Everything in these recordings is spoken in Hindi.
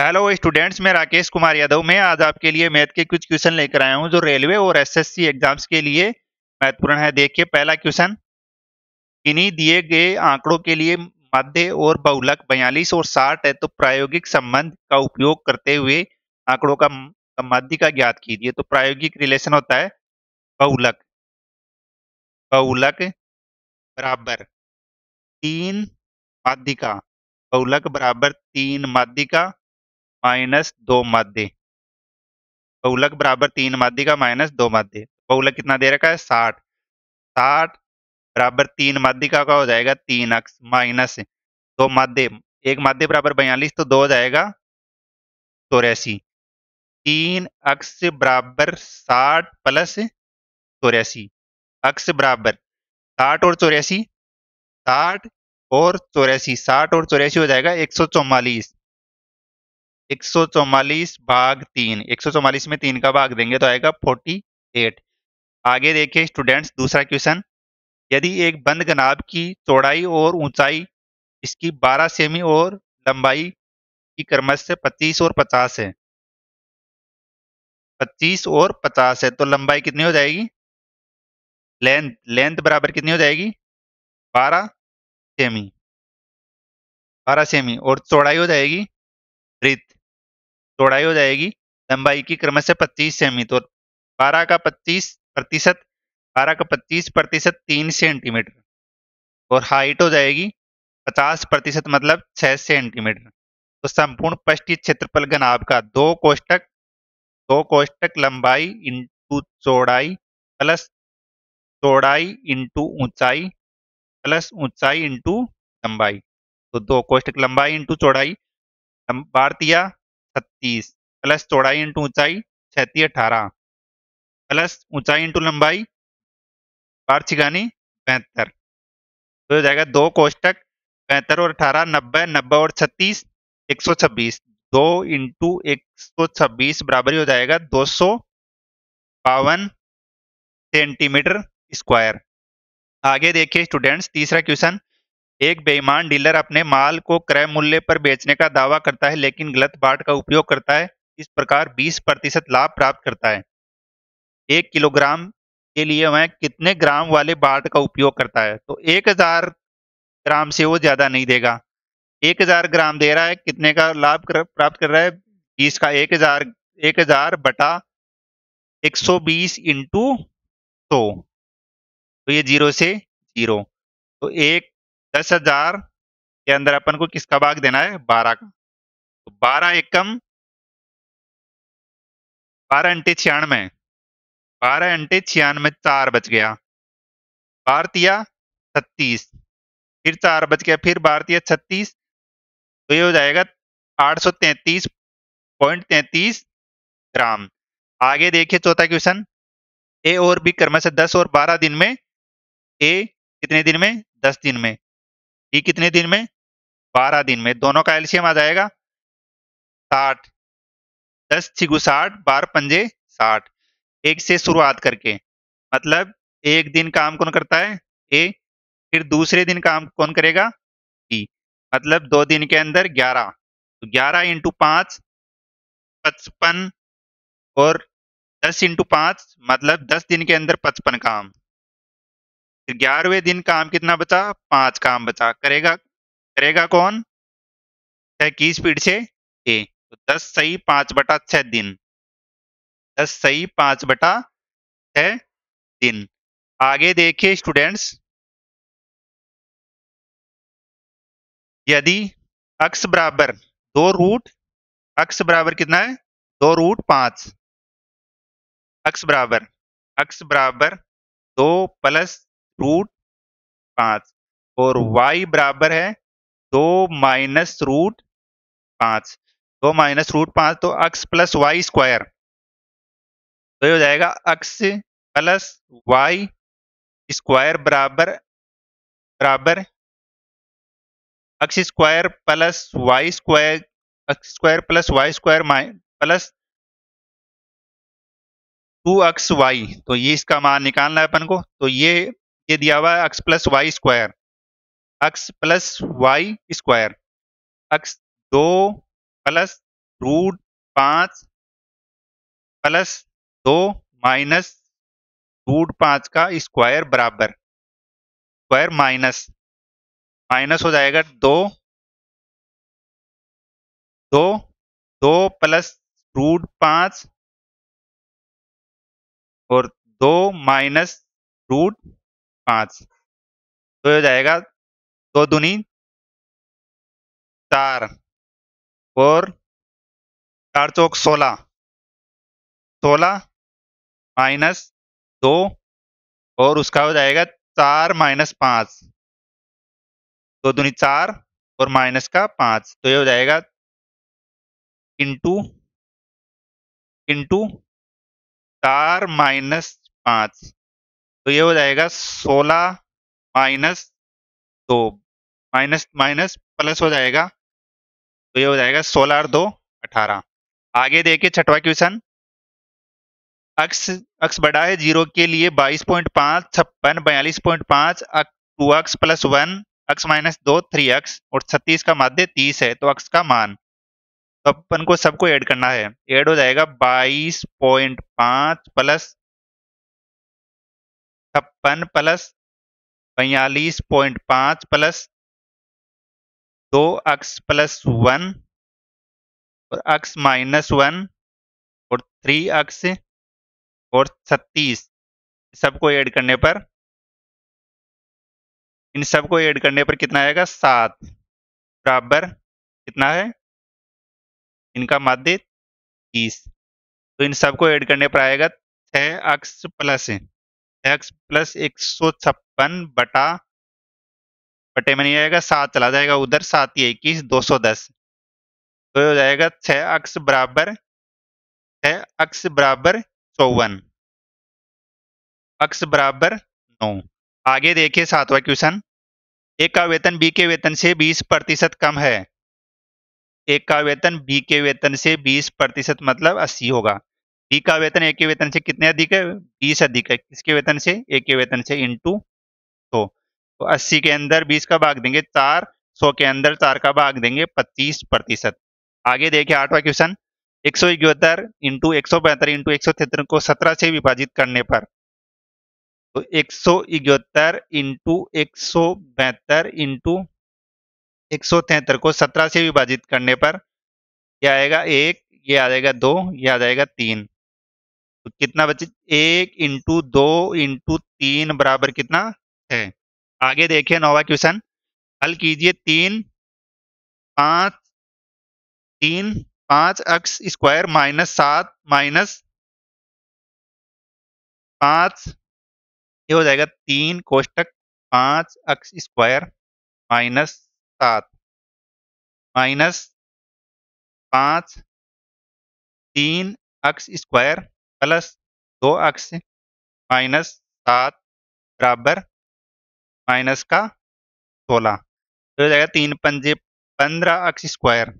हेलो स्टूडेंट्स मैं राकेश कुमार यादव मैं आज आपके लिए मैथ के कुछ क्वेश्चन लेकर आया हूं जो रेलवे और एसएससी एग्जाम्स के लिए महत्वपूर्ण है देखिए पहला क्वेश्चन किन्हीं दिए गए आंकड़ों के लिए मध्य और बहुलक बयालीस और साठ है तो प्रायोगिक संबंध का उपयोग करते हुए आंकड़ों का मध्य का ज्ञात कीजिए तो प्रायोगिक रिलेशन होता है बहुलक बहुलक बराबर तीन का बहुलक बराबर तीन का माइनस दो माध्य बहुलक बराबर तीन माध्य का माइनस दो माध्य बहुलक कितना दे रखा है साठ साठ बराबर तीन माध्य का हो जाएगा तीन अक्स माइनस दो माध्य एक माध्य बराबर बयालीस तो दो हो जाएगा चौरासी तीन अक्स बराबर साठ प्लस चौरासी अक्स बराबर साठ और चौरासी साठ और चौरासी साठ और चौरासी हो जाएगा एक सौ चौवालीस 144 भाग तीन 144 में तीन का भाग देंगे तो आएगा 48 आगे देखिए स्टूडेंट्स दूसरा क्वेश्चन यदि एक बंद गनाब की चौड़ाई और ऊंचाई इसकी 12 सेमी और लंबाई की क्रमश से 25 और 50 है 25 और 50 है तो लंबाई कितनी हो जाएगी लेंथ लेंथ बराबर कितनी हो जाएगी 12 सेमी 12 सेमी और चौड़ाई हो जाएगी ब्रिथ चौड़ाई हो जाएगी लंबाई की क्रमशः पच्चीस सेमी तो बारह का पच्चीस प्रतिशत बारह का पच्चीस प्रतिशत तीन सेंटीमीटर और हाइट हो जाएगी पचास प्रतिशत मतलब 6 सेंटीमीटर तो संपूर्ण पृष्ठीय क्षेत्रफल घन आपका दो कोष्टक दो कोष्टक लंबाई इंटू चौड़ाई प्लस चौड़ाई इंटू ऊंचाई प्लस ऊंचाई इंटू लंबाई तो दो कोष्टक लंबाई इंटू चौड़ाई भारतीय छत्तीस प्लस चौड़ाई इंटू ऊंचाई छत्तीस अठारह प्लस ऊंचाई इंटू लंबाई बार पैंतर तो हो जाएगा दो कोष्टक पैंतर और अठारह नब्बे नब्बे और छत्तीस एक सौ छब्बीस दो इंटू एक सौ छब्बीस बराबर हो जाएगा दो सौ बावन सेंटीमीटर स्क्वायर आगे देखिए स्टूडेंट्स तीसरा क्वेश्चन एक बेईमान डीलर अपने माल को क्रय मूल्य पर बेचने का दावा करता है लेकिन गलत बाट का उपयोग करता है इस प्रकार 20 प्रतिशत लाभ प्राप्त करता है एक किलोग्राम के लिए वह कितने ग्राम वाले बाट का उपयोग करता है तो एक हजार ग्राम से वो ज्यादा नहीं देगा एक हजार ग्राम दे रहा है कितने का लाभ प्राप्त कर रहा है बीस का एक हजार एक हजार बटा एक सौ बीस इंटू सौ तो ये जीरो से जीरो तो एक दस हजार के अंदर अपन को किसका भाग देना है बारह का तो बारह एकम बारह अंटे छियानवे बारह अंटे छियानवे चार बच गया भारतीय छत्तीस फिर चार बच गया फिर भारतीय छत्तीस तो ये हो जाएगा आठ सौ तैतीस पॉइंट तैतीस ग्राम आगे देखिए चौथा क्वेश्चन ए और बी क्रमशः दस और बारह दिन में ए कितने दिन में दस दिन में ये कितने दिन में बारह दिन में दोनों का एल्शियम आ जाएगा साठ दस छिगु साठ बार पंजे साठ एक से शुरुआत करके मतलब एक दिन काम कौन करता है ए फिर दूसरे दिन काम कौन करेगा बी मतलब दो दिन के अंदर ग्यारह तो ग्यारह इंटू पाँच पचपन और दस इंटू पाँच मतलब दस दिन के अंदर पचपन काम ग्यारहवें दिन काम कितना बता पांच काम बता करेगा करेगा कौन छह की स्पीड से ए तो दस सही पांच बटा छह दिन दस सही पांच बटा छह दिन आगे देखिए स्टूडेंट्स यदि अक्स बराबर दो रूट अक्स बराबर कितना है दो रूट पांच अक्स बराबर अक्स बराबर दो प्लस रूट पांच और हम्म। y बराबर है दो माइनस रूट पांच दो माइनस रूट पांच तो x प्लस वाई स्क्वायर तो ये हो जाएगा x प्लस वाई स्क्वायर बराबर बराबर x square plus y square x square plus y square plus two x y तो ये इसका मान निकालना है अपन को तो ये ये दिया हुआ है x plus y square x plus y square x दो प्लस रूट पांच प्लस दो माइनस रूट पांच का स्क्वायर बराबर स्क्वायर माइनस माइनस हो जाएगा दो दो दो प्लस रूट पांच और दो माइनस रूट पांच तो हो जाएगा दो दुनी चार और चार चौक सोलह सोलह माइनस दो और उसका हो जाएगा चार माइनस पांच दो दुनी चार और माइनस का पांच तो ये हो जाएगा इंटू इंटू चार माइनस पांच तो ये हो जाएगा सोलह माइनस दो माइनस माइनस प्लस हो जाएगा तो ये हो जाएगा सोलह और दो अठारह आगे देखिए छठवा क्वेश्चन अक्स अक्स बड़ा है जीरो के लिए बाईस पॉइंट पांच छप्पन बयालीस पॉइंट पांच two x plus one x minus दो थ्री अक्स और छत्तीस का माध्य तीस है तो अक्स का मान तो अपन को सबको ऐड करना है ऐड हो जाएगा बाईस पॉइंट पांच प्लस छप्पन प्लस बयालीस पॉइंट पाँच प्लस दो अक्स प्लस वन और अक्स माइनस वन और थ्री अक्स और छत्तीस सबको ऐड करने पर इन सबको ऐड करने पर कितना आएगा सात बराबर कितना है इनका माध्य तीस तो इन सबको ऐड करने पर आएगा छः अक्स प्लस एक्स प्लस एक सौ छप्पन बटा बटे में नहीं आएगा सात चला जाएगा उधर सात ही इक्कीस दो सौ दस तो हो जाएगा छ अक्स बराबर छ अक्स बराबर चौवन अक्स बराबर नौ आगे देखिए सातवां क्वेश्चन एक का वेतन बी के वेतन से 20 प्रतिशत कम है एक का वेतन बी के वेतन से 20 प्रतिशत मतलब 80 होगा बी का वेतन ए के वेतन से कितने अधिक है बीस अधिक है किसके वेतन से ए के वेतन से इंटू सौ तो अस्सी के अंदर बीस का भाग देंगे चार सौ के अंदर चार का भाग देंगे पच्चीस प्रतिशत आगे देखिए आठवां क्वेश्चन एक सौ इकहत्तर इंटू एक सौ बहत्तर इंटू एक सौ तिहत्तर को सत्रह से विभाजित करने पर तो एक सौ इकहत्तर इंटू एक सौ बहत्तर इंटू एक सौ तिहत्तर को सत्रह से विभाजित करने पर यह आएगा एक ये आ जाएगा दो ये आ जाएगा तीन तो कितना बचे एक इंटू दो इंटू तीन बराबर कितना है आगे देखिए नौवा क्वेश्चन हल कीजिए तीन पाँच तीन पांच एक्स स्क्वायर माइनस सात माइनस पांच ये हो जाएगा तीन कोष्टक पांच एक्स स्क्वायर माइनस सात माइनस पांच तीन अक्स स्क्वायर प्लस दो अक्ष माइनस सात बराबर माइनस का सोलह तो जाएगा तीन पंजे पंद्रह अक्स स्क्वायर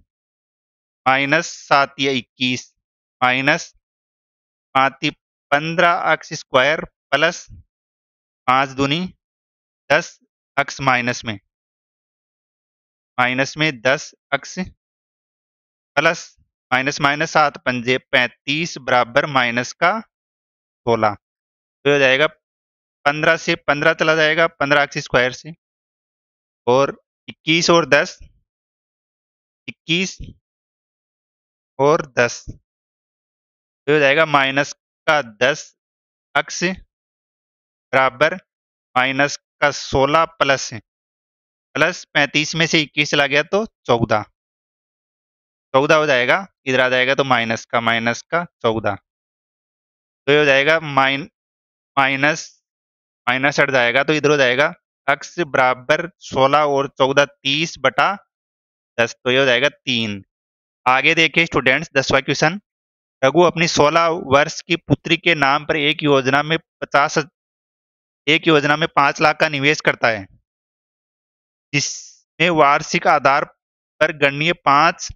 माइनस सात या इक्कीस माइनस पाँती पंद्रह अक्स स्क्वायर प्लस पाँच दूनी दस अक्स माइनस में माइनस में दस अक्स प्लस माइनस माइनस सात पंजे पैंतीस बराबर माइनस का सोलह तो हो जाएगा पंद्रह से पंद्रह चला जाएगा पंद्रह अक्सी स्क्वायर से और इक्कीस और दस इक्कीस और दस तो हो जाएगा माइनस का दस अक्स बराबर माइनस का सोलह प्लस प्लस पैंतीस में से इक्कीस चला गया तो चौदह चौदह हो जाएगा इधर आ जाएगा तो माइनस का माइनस का चौदह तो ये हो जाएगा माइन माइनस माइनस हट जाएगा तो इधर हो जाएगा अक्स बराबर सोलह और चौदह तीस बटा दस तो ये हो जाएगा तीन आगे देखिए स्टूडेंट्स दसवा क्वेश्चन रघु अपनी 16 वर्ष की पुत्री के नाम पर एक योजना में पचास एक योजना में पांच लाख का निवेश करता है जिसमें वार्षिक आधार पर गणनीय पांच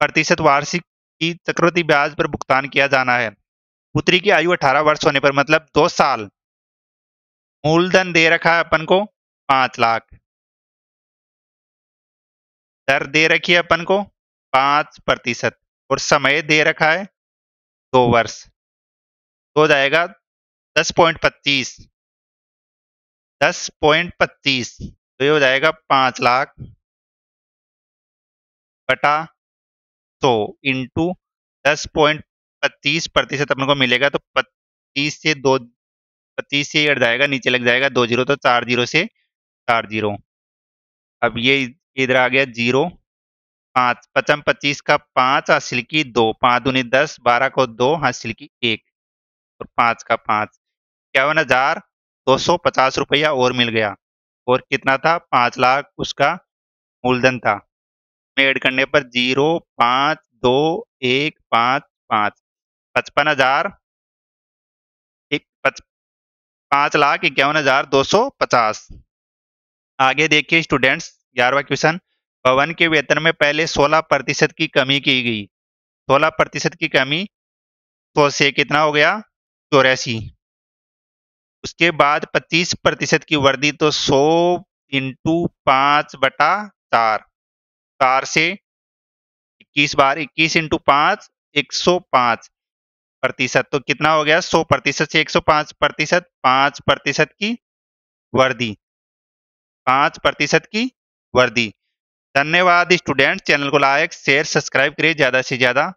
प्रतिशत वार्षिक की चक्रवृद्धि ब्याज पर भुगतान किया जाना है पुत्री की आयु 18 वर्ष होने पर मतलब दो साल मूलधन दे रखा है अपन को पांच लाख दर दे रखी है अपन को पांच प्रतिशत और समय दे रखा है दो वर्ष तो हो जाएगा दस पॉइंट पच्चीस दस पॉइंट पच्चीस तो ये हो जाएगा पांच लाख बटा सौ तो इंटू दस पॉइंट पच्चीस प्रतिशत अपने को मिलेगा तो पच्चीस से दो पच्चीस से अट जाएगा नीचे लग जाएगा दो जीरो तो चार जीरो से चार जीरो अब ये इधर आ गया जीरो पाँच पचम पच्चीस का पाँच हासिल की दो पाँच दूनी दस बारह को दो हासिल की एक और पाँच का पाँच इक्यावन हजार दो सौ पचास रुपया और मिल गया और कितना था पाँच लाख उसका मूलधन था में ऐड करने पर जीरो पांच दो एक पांच पांच पचपन हजार एक पच, पांच लाख इक्यावन हजार दो सौ पचास आगे देखिए स्टूडेंट्स ग्यारहवा क्वेश्चन भवन के वेतन में पहले सोलह प्रतिशत की कमी की गई सोलह प्रतिशत की कमी तो से कितना हो गया चौरासी उसके बाद पच्चीस प्रतिशत की वृद्धि तो सौ इंटू पांच बटा चार चार से इक्कीस बार इक्कीस इंटू पांच एक सौ पांच प्रतिशत तो कितना हो गया सौ प्रतिशत से एक सौ पांच प्रतिशत पांच प्रतिशत की वर्दी पांच प्रतिशत की वर्दी धन्यवाद स्टूडेंट चैनल को लाइक शेयर सब्सक्राइब करिए ज्यादा से ज्यादा